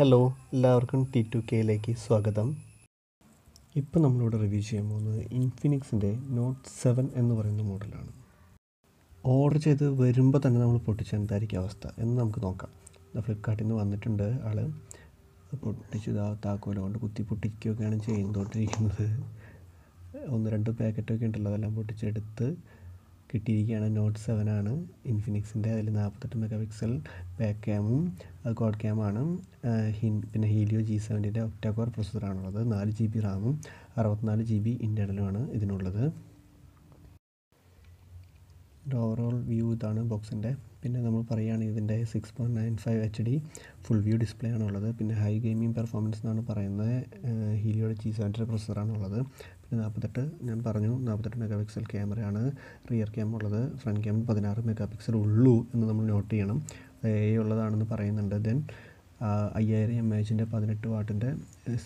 hello എല്ലാവർക്കും T two കെയിലേക്ക് സ്വാഗതം ഇപ്പോൾ നമ്മളിവിടെ റിവ്യൂ ചെയ്യാൻ പോകുന്നത് ഇൻഫിനിക്സിൻ്റെ നോട്ട് സെവൻ എന്ന് പറയുന്ന മോഡലാണ് ഓർഡർ ചെയ്ത് വരുമ്പോൾ തന്നെ നമ്മൾ പൊട്ടിച്ച് എന്തായിരിക്കും അവസ്ഥ എന്ന് നമുക്ക് നോക്കാം ഫ്ലിപ്പ്കാർട്ടിൽ നിന്ന് വന്നിട്ടുണ്ട് ആൾ പൊട്ടിച്ചു താക്കോല കൊണ്ട് കുത്തി പൊട്ടിക്കുകയൊക്കെയാണ് ചെയ്തുകൊണ്ടിരിക്കുന്നത് ഒന്ന് രണ്ട് പാക്കറ്റൊക്കെ ഉണ്ടല്ലോ അതെല്ലാം പൊട്ടിച്ചെടുത്ത് കിട്ടിയിരിക്കുകയാണ് നോട്ട് സെവൻ ആണ് ഇൻഫിനിക്സിൻ്റെ അതിൽ നാൽപ്പത്തെട്ട് മെഗാ പിക്സൽ ബാക്ക് ക്യാമും ഗോഡ് ക്യാമാണ് ഹിൻ പിന്നെ ഹീലിയോ ജി സെവൻറ്റിൻ്റെ ഒക്ടാകോർ പ്രൊസസ്സറാണുള്ളത് നാല് ജി ബി റാമും അറുപത്തിനാല് ജി ബി ഇൻറ്റേർണലുമാണ് ഇതിനുള്ളത് ഡോറോ വ്യൂ ഇതാണ് ബോക്സിൻ്റെ പിന്നെ നമ്മൾ പറയുകയാണ് ഇതിൻ്റെ six point nine five H D full view display ആണുള്ളത് പിന്നെ ഹൈ ഗെയിമിംഗ് പെർഫോമൻസ് എന്നാണ് പറയുന്നത് ഹീലിയോയുടെ ജി സെവൻ്റെ പ്രൊസസ്സറാണുള്ളത് പിന്നെ നാൽപ്പത്തെട്ട് ഞാൻ പറഞ്ഞു നാൽപ്പത്തെട്ട് മെഗാ പിക്സൽ ക്യാമറയാണ് റിയർ ക്യാമറ ഉള്ളത് ഫ്രണ്ട് ക്യാമറ പതിനാറ് മെഗാ പിക്സൽ ഉള്ളൂ എന്ന് നമ്മൾ നോട്ട് ചെയ്യണം എ ഉള്ളതാണെന്ന് പറയുന്നുണ്ട് ദെൻ അയ്യായിരം എം എച്ചിൻ്റെ പതിനെട്ട് വാട്ടിൻ്റെ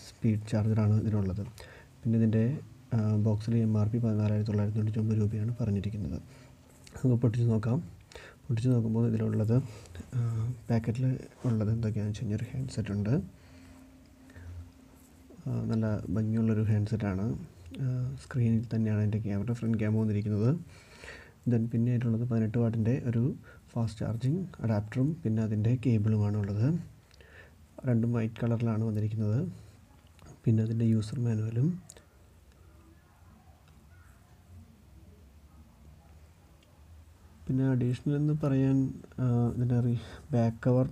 സ്പീഡ് ചാർജറാണ് ഇതിനുള്ളത് പിന്നെ ഇതിൻ്റെ ബോക്സിൽ എം ആർ പി പതിനാലായിരത്തി തൊള്ളായിരത്തി തൊണ്ണൂറ്റി ഒമ്പത് രൂപയാണ് പറഞ്ഞിരിക്കുന്നത് നമുക്ക് പൊട്ടിച്ച് നോക്കാം പൊട്ടിച്ച് നോക്കുമ്പോൾ ഇതിലുള്ളത് പാക്കറ്റിൽ ഉള്ളത് എന്തൊക്കെയാണെന്ന് വെച്ച് കഴിഞ്ഞാൽ ഒരു ഹാൻഡ് സെറ്റ് ഉണ്ട് നല്ല ഭംഗിയുള്ളൊരു ഹാൻഡ് സെറ്റാണ് സ്ക്രീനിൽ തന്നെയാണ് എൻ്റെ ക്യാമറ ഫ്രണ്ട് ക്യാമറ വന്നിരിക്കുന്നത് ദെൻ പിന്നെ ആയിട്ടുള്ളത് പതിനെട്ട് വാട്ടിൻ്റെ ഒരു ഫാസ്റ്റ് ചാർജിങ് അഡാപ്റ്ററും പിന്നെ അതിൻ്റെ കേബിളുമാണ് ഉള്ളത് രണ്ടും വൈറ്റ് കളറിലാണ് വന്നിരിക്കുന്നത് പിന്നെ അതിൻ്റെ യൂസർ മാനുവലും പിന്നെ അഡീഷണൽ എന്ന് പറയാൻ ഇതിൻ്റെ റീ ബാക്ക് കവർ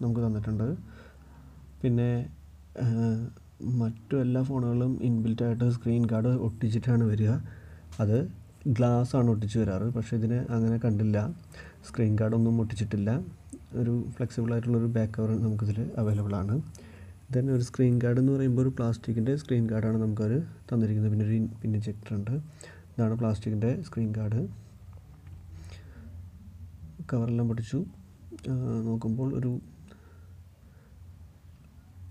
നമുക്ക് തന്നിട്ടുണ്ട് പിന്നെ മറ്റു എല്ലാ ഫോണുകളും ഇൻബിൽറ്റായിട്ട് സ്ക്രീൻ ഗാർഡ് ഒട്ടിച്ചിട്ടാണ് വരിക അത് ഗ്ലാസ് ആണ് ഒട്ടിച്ച് വരാറ് പക്ഷേ ഇതിന് അങ്ങനെ കണ്ടില്ല സ്ക്രീൻ ഗാർഡൊന്നും ഒട്ടിച്ചിട്ടില്ല ഒരു ഫ്ലെക്സിബിൾ ആയിട്ടുള്ളൊരു ബാക്ക് കവർ നമുക്കിതിൽ അവൈലബിൾ ആണ് ദെൻ ഒരു സ്ക്രീൻ ഗാർഡ് എന്ന് പറയുമ്പോൾ ഒരു പ്ലാസ്റ്റിക്കിൻ്റെ സ്ക്രീൻ ഗാർഡാണ് നമുക്കത് തന്നിരിക്കുന്നത് പിന്നെ ഒരു പിന്നെ ഇഞ്ചക്ടർ ഉണ്ട് ഇതാണ് പ്ലാസ്റ്റിക്കിൻ്റെ സ്ക്രീൻ ഗാർഡ് കവറെല്ലാം പഠിച്ചു നോക്കുമ്പോൾ ഒരു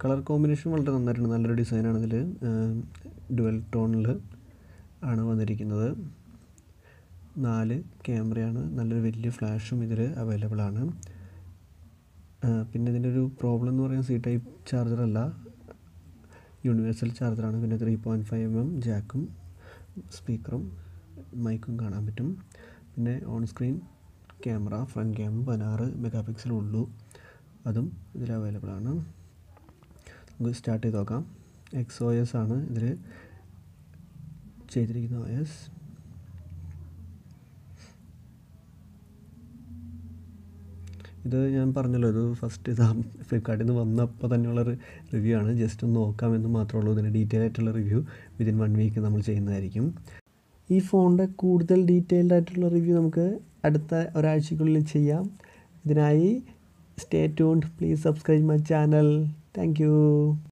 കളർ കോമ്പിനേഷൻ വളരെ നന്നായിട്ടുണ്ട് നല്ലൊരു ഡിസൈനാണ് ഇതിൽ ഡുവൽ ടോണിൽ ആണ് വന്നിരിക്കുന്നത് നാല് ക്യാമറയാണ് നല്ലൊരു വലിയ ഫ്ലാഷും ഇതിൽ അവൈലബിൾ ആണ് പിന്നെ ഇതിൻ്റെ ഒരു പ്രോബ്ലം എന്ന് പറയുന്നത് സി ടൈപ്പ് ചാർജറല്ല യൂണിവേഴ്സൽ ചാർജറാണ് പിന്നെ three point five M M ജാക്കും സ്പീക്കറും മൈക്കും കാണാൻ പറ്റും പിന്നെ on screen camera front camera പതിനാറ് മെഗാ പിക്സലുള്ളൂ അതും ഇതിൽ അവൈലബിൾ ആണ് നമുക്ക് സ്റ്റാർട്ട് ചെയ്ത് നോക്കാം എക്സ് ഒ എസ് ആണ് ഇതിൽ ചെയ്തിരിക്കുന്ന ഒ എസ് ഇത് ഞാൻ പറഞ്ഞല്ലോ ഇത് ഫസ്റ്റ് ഇത് ഫ്ലിപ്കാർട്ടിൽ നിന്ന് വന്നപ്പോൾ തന്നെയുള്ള റിവ്യൂ ആണ് ജസ്റ്റ് ഒന്ന് നോക്കാമെന്ന് മാത്രമേ ഉള്ളൂ ഇതിൻ്റെ ഡീറ്റെയിൽ ആയിട്ടുള്ള റിവ്യൂ വിതിൻ വൺ വീക്ക് നമ്മൾ ചെയ്യുന്നതായിരിക്കും ഈ ഫോണിൻ്റെ കൂടുതൽ ഡീറ്റെയിൽഡ് ആയിട്ടുള്ള റിവ്യൂ നമുക്ക് അടുത്ത ഒരാഴ്ചക്കുള്ളിൽ ചെയ്യാം ഇതിനായി stay tuned please subscribe my channel thank